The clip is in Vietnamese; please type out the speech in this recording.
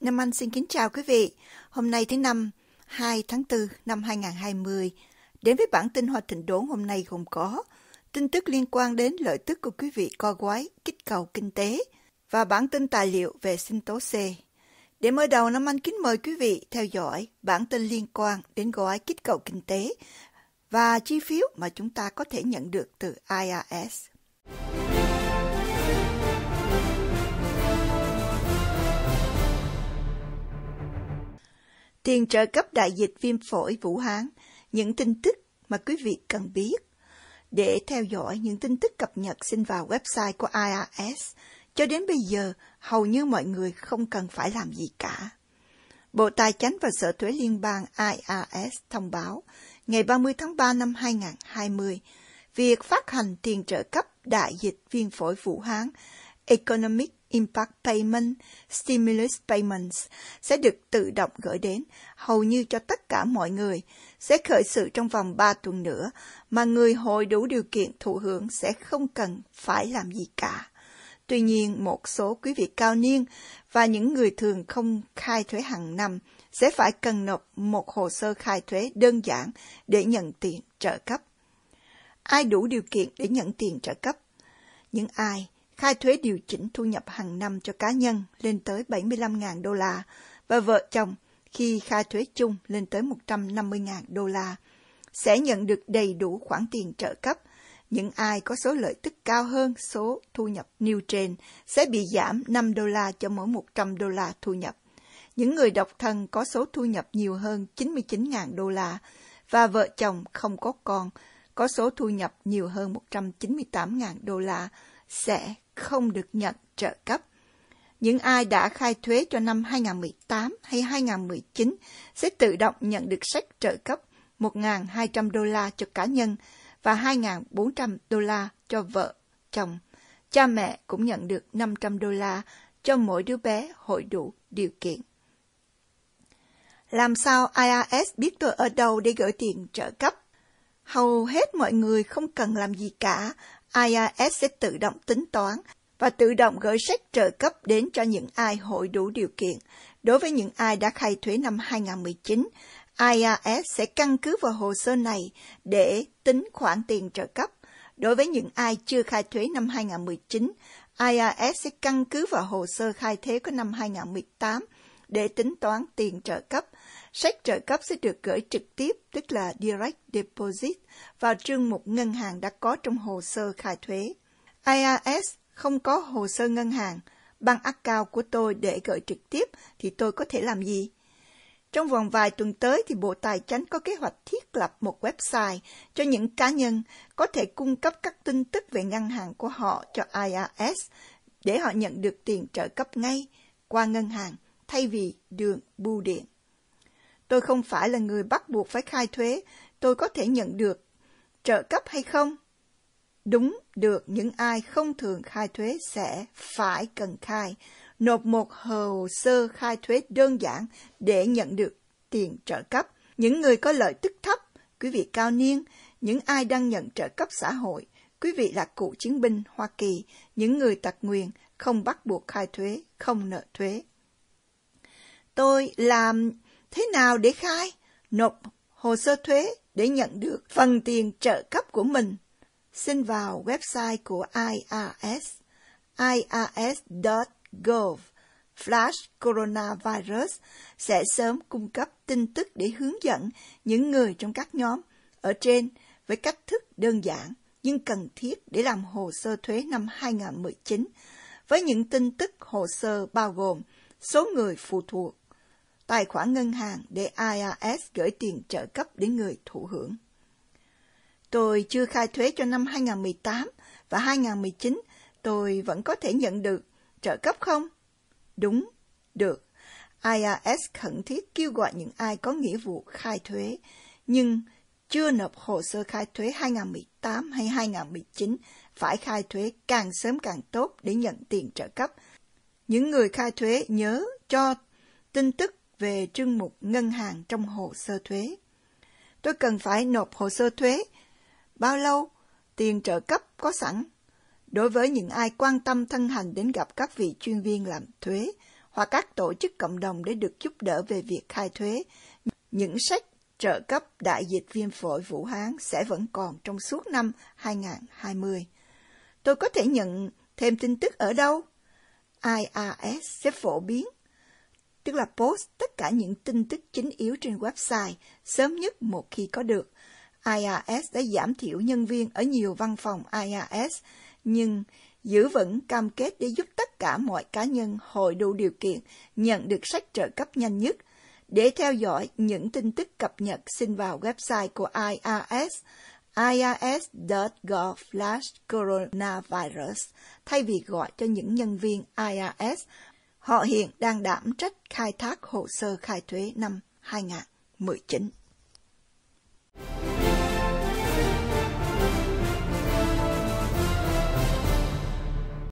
Nam Anh xin kính chào quý vị. Hôm nay thứ năm, 2 tháng 4 năm 2020. Đến với bản tin Hoa Thịnh Đốn hôm nay gồm có tin tức liên quan đến lợi tức của quý vị co quái, kích cầu kinh tế và bản tin tài liệu về sinh tố C. Để mở đầu, Nam Anh kính mời quý vị theo dõi bản tin liên quan đến gói kích cầu kinh tế và chi phiếu mà chúng ta có thể nhận được từ IRS. tiền trợ cấp đại dịch viêm phổi Vũ Hán, những tin tức mà quý vị cần biết. Để theo dõi những tin tức cập nhật xin vào website của IRS. Cho đến bây giờ, hầu như mọi người không cần phải làm gì cả. Bộ Tài chánh và Sở thuế Liên bang IRS thông báo ngày 30 tháng 3 năm 2020, việc phát hành tiền trợ cấp đại dịch viêm phổi Vũ Hán Economic Impact Payment Stimulus Payments sẽ được tự động gửi đến hầu như cho tất cả mọi người, sẽ khởi sự trong vòng 3 tuần nữa mà người hội đủ điều kiện thụ hưởng sẽ không cần phải làm gì cả. Tuy nhiên, một số quý vị cao niên và những người thường không khai thuế hàng năm sẽ phải cần nộp một hồ sơ khai thuế đơn giản để nhận tiền trợ cấp. Ai đủ điều kiện để nhận tiền trợ cấp? Những ai khai thuế điều chỉnh thu nhập hàng năm cho cá nhân lên tới 75.000 đô la và vợ chồng khi khai thuế chung lên tới 150.000 đô la sẽ nhận được đầy đủ khoản tiền trợ cấp. Những ai có số lợi tức cao hơn số thu nhập nêu trên sẽ bị giảm 5 đô la cho mỗi 100 đô la thu nhập. Những người độc thân có số thu nhập nhiều hơn 99.000 đô la và vợ chồng không có con có số thu nhập nhiều hơn 198.000 đô la sẽ không được nhận trợ cấp. Những ai đã khai thuế cho năm 2018 hay 2019 sẽ tự động nhận được sách trợ cấp 1.200 đô la cho cá nhân và 2.400 đô la cho vợ, chồng. Cha mẹ cũng nhận được 500 đô la cho mỗi đứa bé hội đủ điều kiện. Làm sao IRS biết tôi ở đâu để gửi tiền trợ cấp? Hầu hết mọi người không cần làm gì cả, IRS sẽ tự động tính toán và tự động gửi sách trợ cấp đến cho những ai hội đủ điều kiện. Đối với những ai đã khai thuế năm 2019, IRS sẽ căn cứ vào hồ sơ này để tính khoản tiền trợ cấp. Đối với những ai chưa khai thuế năm 2019, IRS sẽ căn cứ vào hồ sơ khai thuế của năm 2018 để tính toán tiền trợ cấp. Sách trợ cấp sẽ được gửi trực tiếp, tức là Direct Deposit, vào chương mục ngân hàng đã có trong hồ sơ khai thuế. IRS không có hồ sơ ngân hàng, bằng account của tôi để gửi trực tiếp thì tôi có thể làm gì? Trong vòng vài tuần tới thì Bộ Tài chánh có kế hoạch thiết lập một website cho những cá nhân có thể cung cấp các tin tức về ngân hàng của họ cho IRS để họ nhận được tiền trợ cấp ngay qua ngân hàng thay vì đường bưu điện. Tôi không phải là người bắt buộc phải khai thuế, tôi có thể nhận được trợ cấp hay không đúng được những ai không thường khai thuế sẽ phải cần khai, nộp một hồ sơ khai thuế đơn giản để nhận được tiền trợ cấp. Những người có lợi tức thấp, quý vị cao niên, những ai đang nhận trợ cấp xã hội, quý vị là cựu chiến binh Hoa Kỳ, những người tật nguyền không bắt buộc khai thuế, không nợ thuế. Tôi làm thế nào để khai? Nộp hồ sơ thuế để nhận được phần tiền trợ cấp của mình xin vào website của IRS irs.gov Flash Coronavirus sẽ sớm cung cấp tin tức để hướng dẫn những người trong các nhóm ở trên với cách thức đơn giản nhưng cần thiết để làm hồ sơ thuế năm 2019 với những tin tức hồ sơ bao gồm số người phụ thuộc, tài khoản ngân hàng để IRS gửi tiền trợ cấp đến người thụ hưởng. Tôi chưa khai thuế cho năm 2018 và 2019, tôi vẫn có thể nhận được trợ cấp không? Đúng, được. IRS khẩn thiết kêu gọi những ai có nghĩa vụ khai thuế, nhưng chưa nộp hồ sơ khai thuế 2018 hay 2019 phải khai thuế càng sớm càng tốt để nhận tiền trợ cấp. Những người khai thuế nhớ cho tin tức về chương mục ngân hàng trong hồ sơ thuế. Tôi cần phải nộp hồ sơ thuế bao lâu, tiền trợ cấp có sẵn. Đối với những ai quan tâm thân hành đến gặp các vị chuyên viên làm thuế hoặc các tổ chức cộng đồng để được giúp đỡ về việc khai thuế, những sách trợ cấp đại dịch viêm phổi Vũ Hán sẽ vẫn còn trong suốt năm 2020. Tôi có thể nhận thêm tin tức ở đâu? IRS sẽ phổ biến, tức là post tất cả những tin tức chính yếu trên website sớm nhất một khi có được IRS đã giảm thiểu nhân viên ở nhiều văn phòng IRS, nhưng giữ vững cam kết để giúp tất cả mọi cá nhân hội đủ điều kiện nhận được sách trợ cấp nhanh nhất. Để theo dõi những tin tức cập nhật, xin vào website của IRS, irs gov coronavirus thay vì gọi cho những nhân viên IRS, Họ hiện đang đảm trách khai thác hồ sơ khai thuế năm 2019.